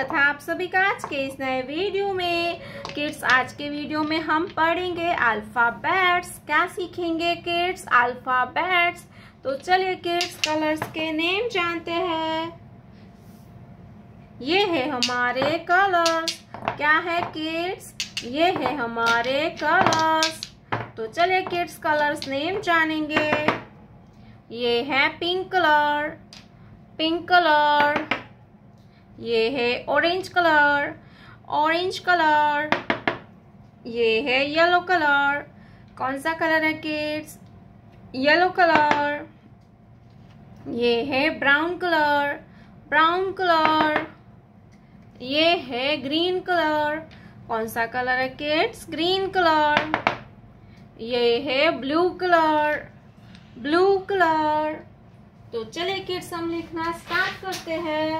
स्वागत है आप सभी का आज के इस नए वीडियो में किड्स आज के वीडियो में हम पढ़ेंगे अल्फ़ाबेट्स क्या सीखेंगे किड्स अल्फ़ाबेट्स तो चलिए किड्स कलर्स के नेम जानते हैं ये है हमारे कलर्स क्या है किड्स ये है हमारे कलर्स तो चलिए किड्स कलर्स नेम जानेंगे ये है पिंक कलर पिंक कलर ये है ऑरेंज कलर ऑरेंज कलर ये है येलो कलर कौन सा कलर है किड्स येलो कलर ये है ब्राउन कलर ब्राउन कलर ये है ग्रीन कलर कौन सा कलर है किड्स ग्रीन कलर ये है ब्लू कलर ब्लू कलर तो चलिए किड्स हम लिखना स्टार्ट करते हैं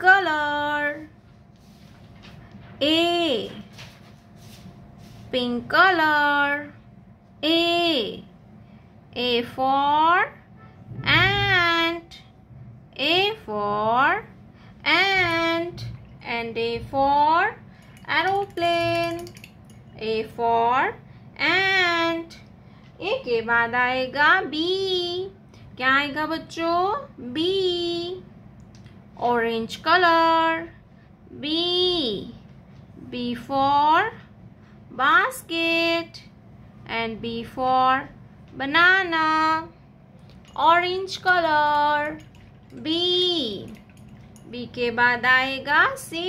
color A pink color A A for ant A for ant and A for aeroplane A for ant A ke baad aayega B क्या आएगा बच्चों B orange color. B. B for basket and B for banana. Orange color. B. B के बाद आएगा C.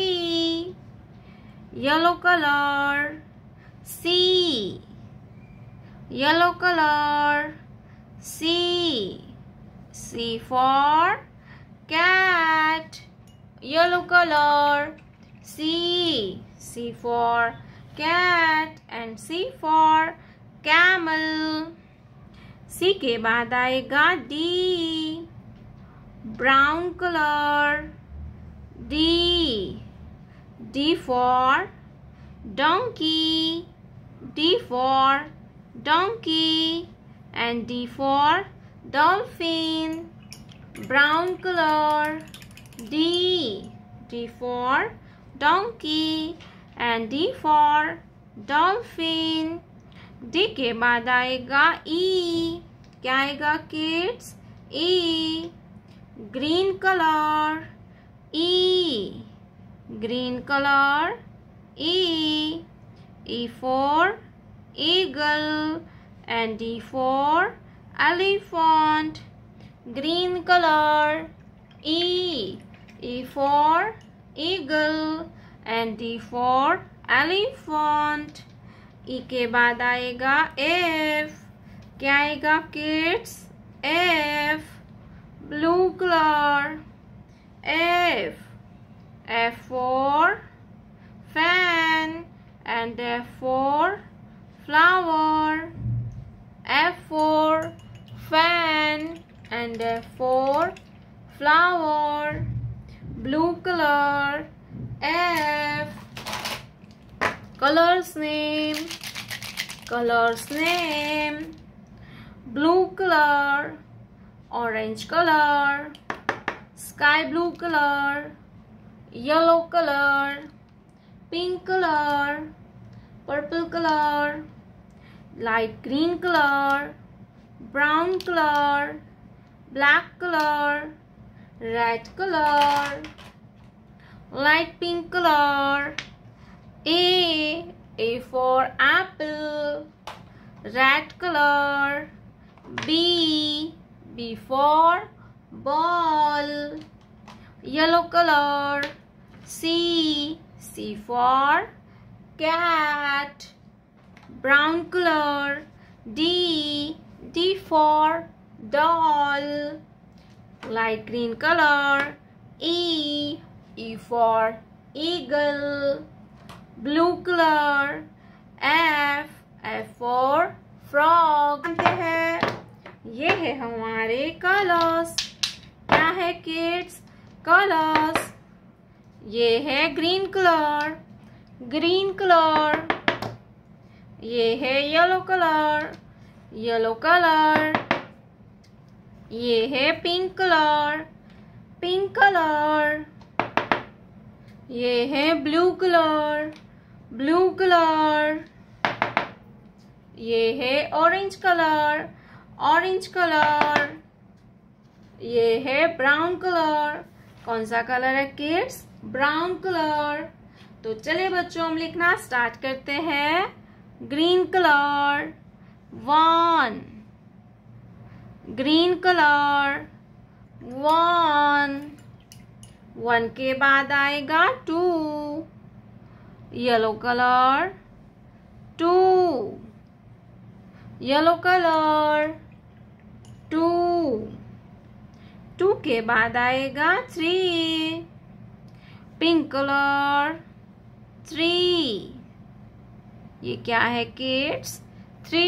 Yellow color. C. Yellow color. C. C for cat yellow color c c for cat and c for camel c के बाद आएगा d brown color d d for donkey d for donkey and d for dolphin brown color D D for donkey and D for dolphin D के बाद आएगा E क्या आएगा kids E green color E green color E E for eagle and D for elephant green color E E for eagle and D for elephant ke baad aayega F Kya aayega kids F blue color F F for fan and F for flower F for fan and uh, four flower blue color F colors name colors name blue color orange color sky blue color yellow color pink color purple color light green color brown color black color red color light pink color a a for apple red color b b for ball yellow color c c for cat brown color d d for doll light green color e e for eagle blue color f f for frog ante hai ye hai hamare colors kya hai kids colors ye hai green color green color ये है yellow colour yellow colour ये है pink colour pink colour ये है blue colour blue colour ये है orange colour orange colour ये है ब्राउन कलर कौन सा कलर है किड्स ब्राउन कलर तो चलिए बच्चों हम लिखना स्टार्ट करते हैं green colour one green colour one one के बाद आएगा two yellow colour two yellow colour two two के बाद आएगा थ्री पिंक कलर थ्री ये क्या है किड्स थ्री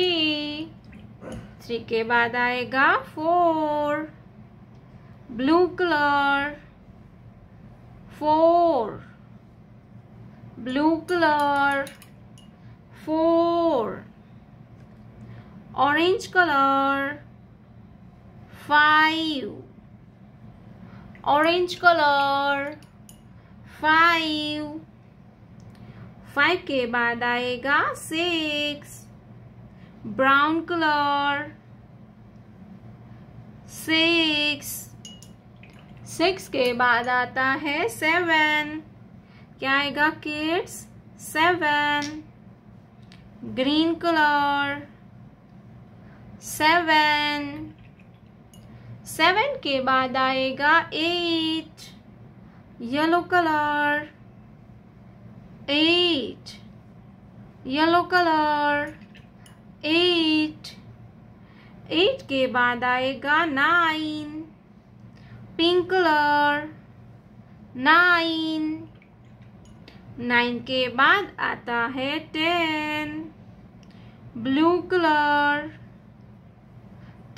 थ्री के बाद आएगा four blue colour four blue colour four orange colour five orange colour five five के बाद आएगा six brown color six six के बाद आता है सेवन क्या आएगा kids seven green colour seven seven के बाद आएगा eight yellow colour eight yellow colour eight eight के बाद आएगा nine pink colour nine nine के बाद आता है ten blue colour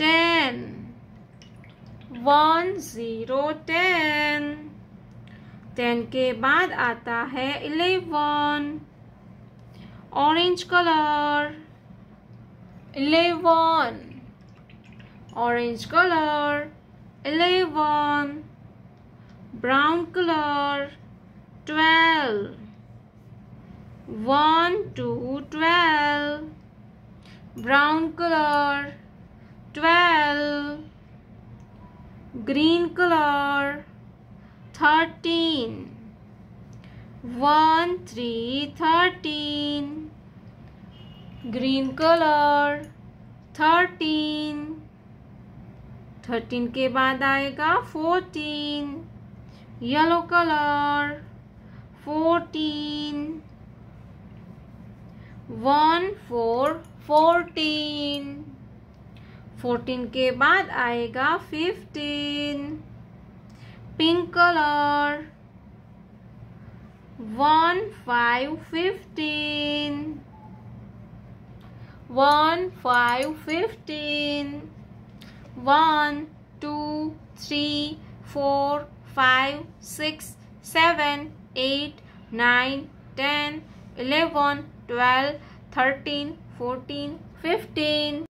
ten one zero ten ten के बाद आता है eleven orange colour eleven orange color eleven brown color Twelve. to twelve brown color twelve green color Thirteen. One, three thirteen green colour thirteen thirteen के बाद आएगा fourteen yellow colour fourteen one four fourteen fourteen के बाद आएगा fifteen pink colour one five fifteen 1, 5, 15. 1, 2, 3, 4, 5, 6, 7, 8, 9, 10, 11, 12, 13, 14, 15.